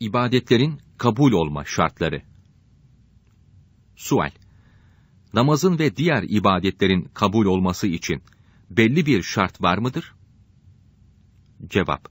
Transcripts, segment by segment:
İbadetlerin kabul olma şartları. Sual. Namazın ve diğer ibadetlerin kabul olması için belli bir şart var mıdır? Cevap.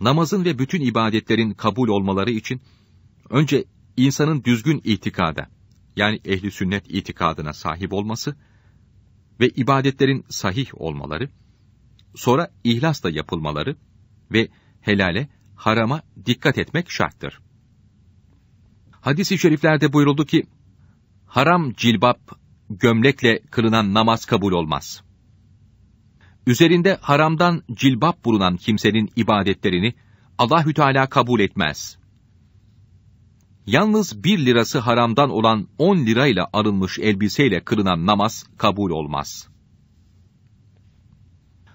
Namazın ve bütün ibadetlerin kabul olmaları için önce insanın düzgün itikada yani ehli sünnet itikadına sahip olması ve ibadetlerin sahih olmaları, sonra ihlasla yapılmaları ve helale harama dikkat etmek şarttır. Hadis-i şeriflerde buyuruldu ki, haram cilbap, gömlekle kılınan namaz kabul olmaz. Üzerinde haramdan cilbap bulunan kimsenin ibadetlerini Allahü Teala kabul etmez. Yalnız bir lirası haramdan olan on lirayla alınmış elbiseyle kılınan namaz kabul olmaz.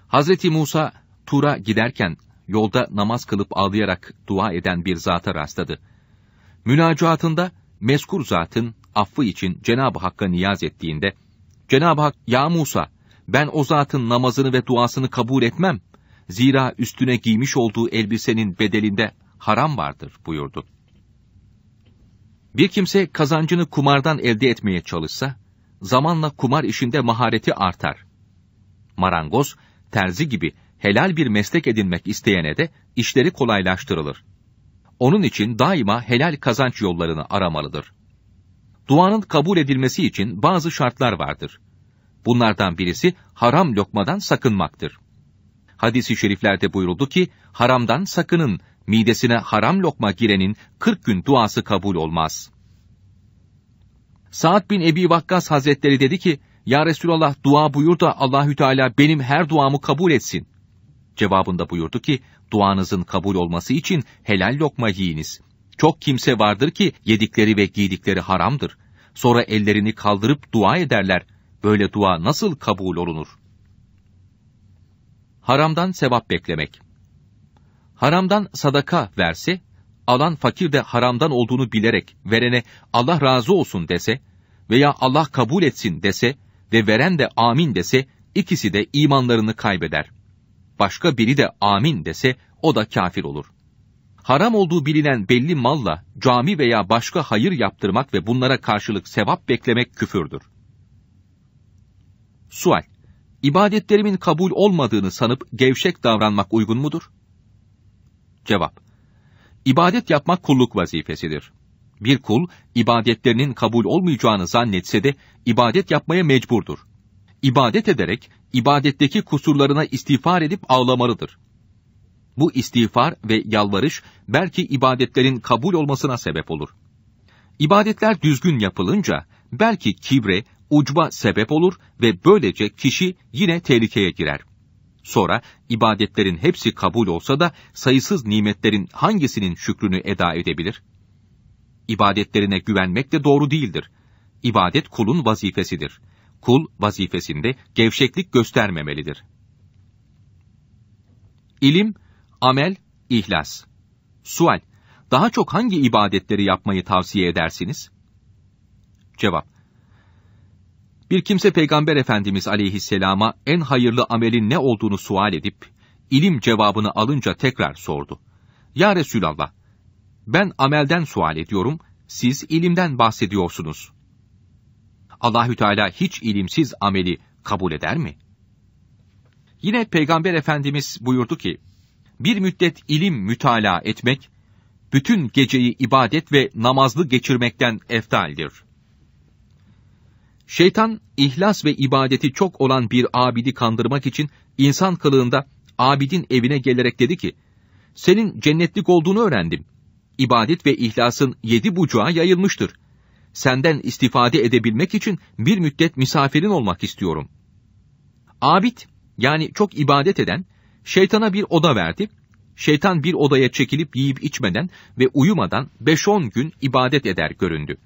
Hazreti Musa Tur'a giderken yolda namaz kılıp ağlayarak dua eden bir zata rastladı. Münacatında mezkur zatın affı için Cenab-ı Hakk'a niyaz ettiğinde, Cenab-ı Hak, ya Musa, ben o zatın namazını ve duasını kabul etmem. Zira üstüne giymiş olduğu elbisenin bedelinde haram vardır buyurdu. Bir kimse kazancını kumardan elde etmeye çalışsa, zamanla kumar işinde mahareti artar. Marangoz, terzi gibi helal bir meslek edinmek isteyene de işleri kolaylaştırılır. Onun için daima helal kazanç yollarını aramalıdır. Duanın kabul edilmesi için bazı şartlar vardır. Bunlardan birisi haram lokmadan sakınmaktır. Hadis-i şeriflerde buyuruldu ki, haramdan sakının, midesine haram lokma girenin 40 gün duası kabul olmaz. Saad bin Ebi Vakkas Hazretleri dedi ki, Ya Resulallah dua buyur da Allahü Teala benim her duamı kabul etsin. Cevabında buyurdu ki, duanızın kabul olması için helal lokma yiyiniz. Çok kimse vardır ki yedikleri ve giydikleri haramdır. Sonra ellerini kaldırıp dua ederler. Böyle dua nasıl kabul olunur? Haramdan sevap beklemek. Haramdan sadaka verse, alan fakir de haramdan olduğunu bilerek verene Allah razı olsun dese veya Allah kabul etsin dese ve veren de amin dese ikisi de imanlarını kaybeder.'' başka biri de amin dese o da kafir olur. Haram olduğu bilinen belli malla cami veya başka hayır yaptırmak ve bunlara karşılık sevap beklemek küfürdür. Sual İbadetlerimin kabul olmadığını sanıp gevşek davranmak uygun mudur? Cevap İbadet yapmak kulluk vazifesidir. Bir kul, ibadetlerinin kabul olmayacağını zannetse de ibadet yapmaya mecburdur. İbadet ederek ibadetteki kusurlarına istiğfar edip ağlamalıdır. Bu istiğfar ve yalvarış belki ibadetlerin kabul olmasına sebep olur. İbadetler düzgün yapılınca belki kibre, ucba sebep olur ve böylece kişi yine tehlikeye girer. Sonra ibadetlerin hepsi kabul olsa da sayısız nimetlerin hangisinin şükrünü eda edebilir? İbadetlerine güvenmek de doğru değildir. İbadet kulun vazifesidir kul vazifesinde gevşeklik göstermemelidir. İlim, amel, ihlas. Sual, daha çok hangi ibadetleri yapmayı tavsiye edersiniz? Cevap, bir kimse Peygamber Efendimiz aleyhisselama en hayırlı amelin ne olduğunu sual edip, ilim cevabını alınca tekrar sordu. Ya Resulallah, ben amelden sual ediyorum, siz ilimden bahsediyorsunuz. Allahü Teala hiç ilimsiz ameli kabul eder mi? Yine Peygamber Efendimiz buyurdu ki, bir müddet ilim mütala etmek, bütün geceyi ibadet ve namazlı geçirmekten eftaldir. Şeytan, ihlas ve ibadeti çok olan bir abidi kandırmak için insan kılığında abidin evine gelerek dedi ki, senin cennetlik olduğunu öğrendim. İbadet ve ihlasın yedi bucağa yayılmıştır.'' senden istifade edebilmek için bir müddet misafirin olmak istiyorum. Abid, yani çok ibadet eden, şeytana bir oda verdi. Şeytan bir odaya çekilip yiyip içmeden ve uyumadan 5-10 gün ibadet eder göründü.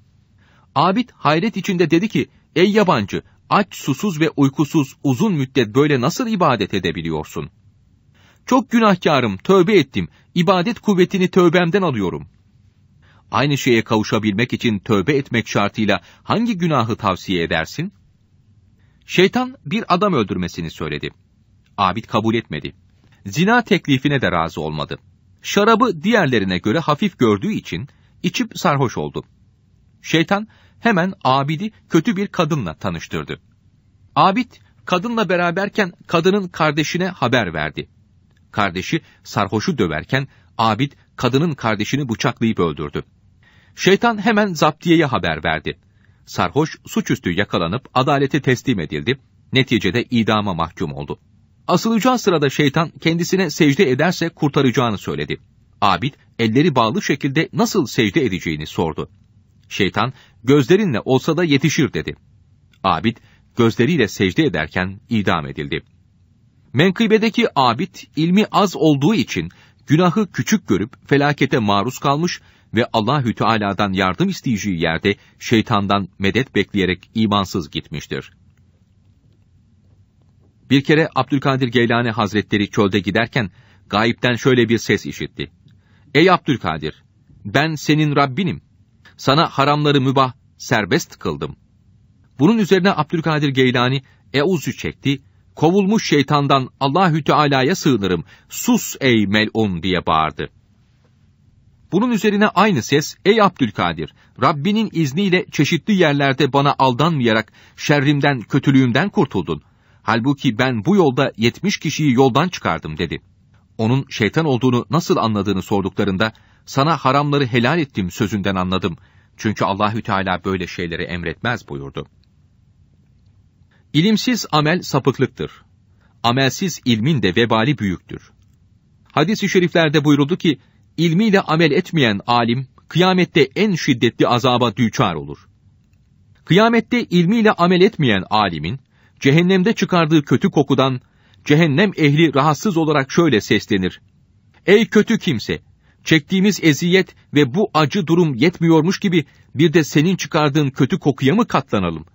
Abid hayret içinde dedi ki, ey yabancı, aç, susuz ve uykusuz uzun müddet böyle nasıl ibadet edebiliyorsun? Çok günahkarım, tövbe ettim, ibadet kuvvetini tövbemden alıyorum aynı şeye kavuşabilmek için tövbe etmek şartıyla hangi günahı tavsiye edersin? Şeytan bir adam öldürmesini söyledi. Abid kabul etmedi. Zina teklifine de razı olmadı. Şarabı diğerlerine göre hafif gördüğü için içip sarhoş oldu. Şeytan hemen Abid'i kötü bir kadınla tanıştırdı. Abid kadınla beraberken kadının kardeşine haber verdi. Kardeşi sarhoşu döverken Abid kadının kardeşini bıçaklayıp öldürdü. Şeytan hemen zaptiyeye haber verdi. Sarhoş suçüstü yakalanıp adalete teslim edildi. Neticede idama mahkum oldu. Asılacağı sırada şeytan kendisine secde ederse kurtaracağını söyledi. Abid elleri bağlı şekilde nasıl secde edeceğini sordu. Şeytan gözlerinle olsa da yetişir dedi. Abid gözleriyle secde ederken idam edildi. Menkıbedeki abid ilmi az olduğu için günahı küçük görüp felakete maruz kalmış ve Allahü Teala'dan yardım isteyeceği yerde şeytandan medet bekleyerek imansız gitmiştir. Bir kere Abdülkadir Geylani Hazretleri çölde giderken gayipten şöyle bir ses işitti. Ey Abdülkadir! Ben senin Rabbinim. Sana haramları mübah, serbest kıldım. Bunun üzerine Abdülkadir Geylani Euz'u çekti, kovulmuş şeytandan Allahü Teala'ya sığınırım, sus ey melun diye bağırdı.'' Bunun üzerine aynı ses, ey Abdülkadir, Rabbinin izniyle çeşitli yerlerde bana aldanmayarak şerrimden, kötülüğümden kurtuldun. Halbuki ben bu yolda yetmiş kişiyi yoldan çıkardım dedi. Onun şeytan olduğunu nasıl anladığını sorduklarında, sana haramları helal ettim sözünden anladım. Çünkü Allahü Teala böyle şeyleri emretmez buyurdu. İlimsiz amel sapıklıktır. Amelsiz ilmin de vebali büyüktür. Hadis-i şeriflerde buyuruldu ki, ilmiyle amel etmeyen alim, kıyamette en şiddetli azaba düçar olur. Kıyamette ilmiyle amel etmeyen alimin, cehennemde çıkardığı kötü kokudan, cehennem ehli rahatsız olarak şöyle seslenir. Ey kötü kimse! Çektiğimiz eziyet ve bu acı durum yetmiyormuş gibi bir de senin çıkardığın kötü kokuya mı katlanalım?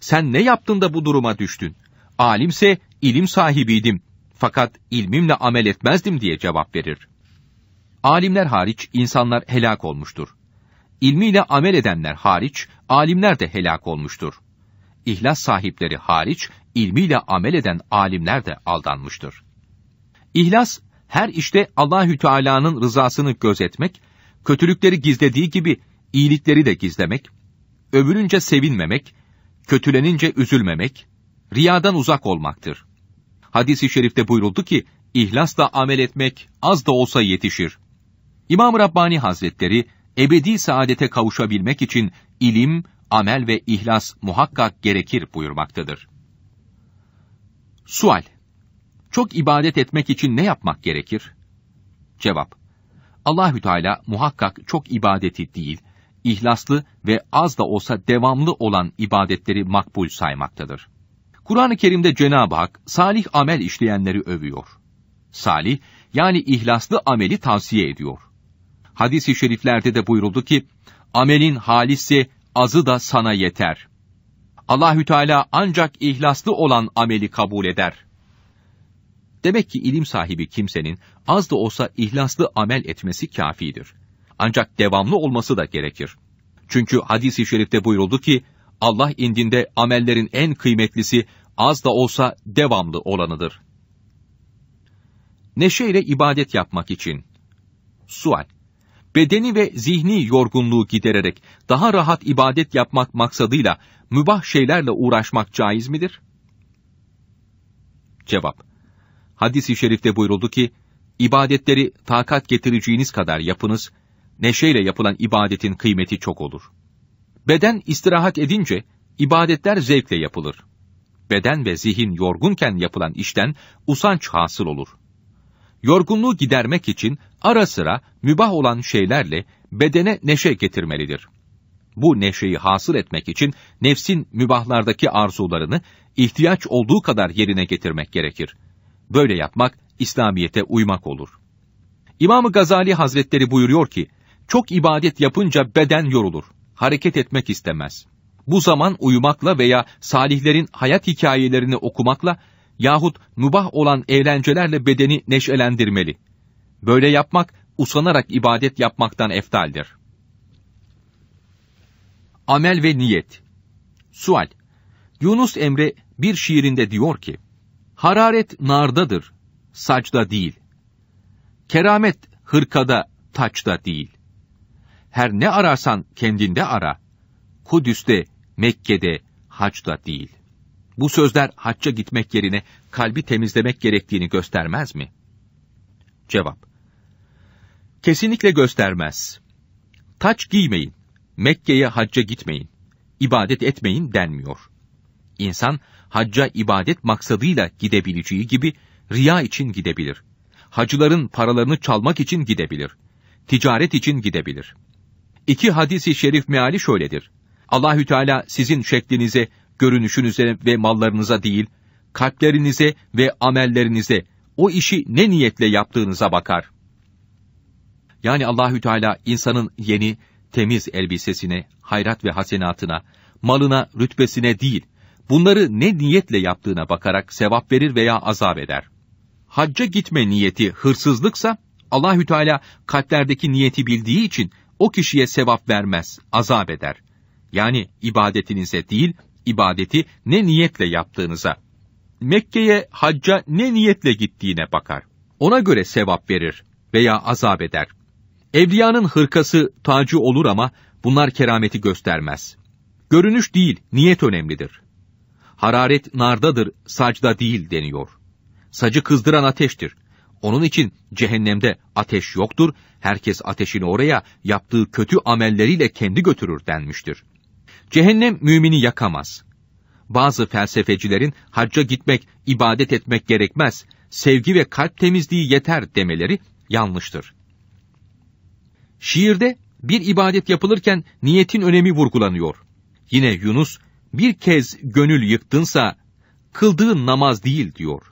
Sen ne yaptın da bu duruma düştün? Alimse ilim sahibiydim fakat ilmimle amel etmezdim diye cevap verir.'' alimler hariç insanlar helak olmuştur. İlmiyle amel edenler hariç alimler de helak olmuştur. İhlas sahipleri hariç ilmiyle amel eden alimler de aldanmıştır. İhlas her işte Allahü Teala'nın rızasını gözetmek, kötülükleri gizlediği gibi iyilikleri de gizlemek, övülünce sevinmemek, kötülenince üzülmemek, riyadan uzak olmaktır. Hadis-i şerifte buyuruldu ki, ihlasla amel etmek az da olsa yetişir i̇mam Rabbani Hazretleri, ebedi saadete kavuşabilmek için ilim, amel ve ihlas muhakkak gerekir buyurmaktadır. Sual Çok ibadet etmek için ne yapmak gerekir? Cevap Allahü Teala muhakkak çok ibadeti değil, ihlaslı ve az da olsa devamlı olan ibadetleri makbul saymaktadır. Kur'an-ı Kerim'de Cenab-ı Hak salih amel işleyenleri övüyor. Salih yani ihlaslı ameli tavsiye ediyor hadis-i şeriflerde de buyuruldu ki, amelin halisi azı da sana yeter. Allahü Teala ancak ihlaslı olan ameli kabul eder. Demek ki ilim sahibi kimsenin az da olsa ihlaslı amel etmesi kafidir. Ancak devamlı olması da gerekir. Çünkü hadis-i şerifte buyuruldu ki, Allah indinde amellerin en kıymetlisi az da olsa devamlı olanıdır. Neşeyle ibadet yapmak için. Sual bedeni ve zihni yorgunluğu gidererek daha rahat ibadet yapmak maksadıyla mübah şeylerle uğraşmak caiz midir? Cevap Hadis-i şerifte buyuruldu ki, ibadetleri takat getireceğiniz kadar yapınız, neşeyle yapılan ibadetin kıymeti çok olur. Beden istirahat edince, ibadetler zevkle yapılır. Beden ve zihin yorgunken yapılan işten usanç hasıl olur. Yorgunluğu gidermek için ara sıra mübah olan şeylerle bedene neşe getirmelidir. Bu neşeyi hasıl etmek için nefsin mübahlardaki arzularını ihtiyaç olduğu kadar yerine getirmek gerekir. Böyle yapmak İslamiyete uymak olur. İmam Gazali Hazretleri buyuruyor ki, çok ibadet yapınca beden yorulur, hareket etmek istemez. Bu zaman uyumakla veya salihlerin hayat hikayelerini okumakla yahut mübah olan eğlencelerle bedeni neşelendirmeli. Böyle yapmak, usanarak ibadet yapmaktan eftaldir. Amel ve niyet Sual Yunus Emre bir şiirinde diyor ki, Hararet nardadır, sacda değil. Keramet hırkada, taçta değil. Her ne ararsan kendinde ara. Kudüs'te, Mekke'de, hacda değil. Bu sözler hacca gitmek yerine kalbi temizlemek gerektiğini göstermez mi? Cevap Kesinlikle göstermez. Taç giymeyin, Mekke'ye hacca gitmeyin, ibadet etmeyin denmiyor. İnsan hacca ibadet maksadıyla gidebileceği gibi riya için gidebilir. Hacıların paralarını çalmak için gidebilir. Ticaret için gidebilir. İki hadisi şerif meali şöyledir. Allahü Teala sizin şeklinize, görünüşünüze ve mallarınıza değil, kalplerinize ve amellerinize, o işi ne niyetle yaptığınıza bakar.'' Yani Allahü Teala insanın yeni, temiz elbisesine, hayrat ve hasenatına, malına, rütbesine değil, bunları ne niyetle yaptığına bakarak sevap verir veya azap eder. Hacca gitme niyeti hırsızlıksa Allahü Teala kalplerdeki niyeti bildiği için o kişiye sevap vermez, azap eder. Yani ibadetinize değil, ibadeti ne niyetle yaptığınıza. Mekke'ye hacca ne niyetle gittiğine bakar. Ona göre sevap verir veya azap eder. Evliyanın hırkası tacı olur ama bunlar kerameti göstermez. Görünüş değil, niyet önemlidir. Hararet nardadır, sacda değil deniyor. Sacı kızdıran ateştir. Onun için cehennemde ateş yoktur, herkes ateşini oraya yaptığı kötü amelleriyle kendi götürür denmiştir. Cehennem mümini yakamaz. Bazı felsefecilerin hacca gitmek, ibadet etmek gerekmez, sevgi ve kalp temizliği yeter demeleri yanlıştır. Şiirde bir ibadet yapılırken niyetin önemi vurgulanıyor. Yine Yunus, bir kez gönül yıktınsa kıldığın namaz değil diyor.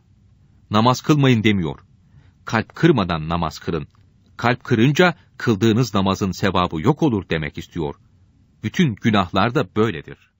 Namaz kılmayın demiyor. Kalp kırmadan namaz kırın. Kalp kırınca kıldığınız namazın sevabı yok olur demek istiyor. Bütün günahlar da böyledir.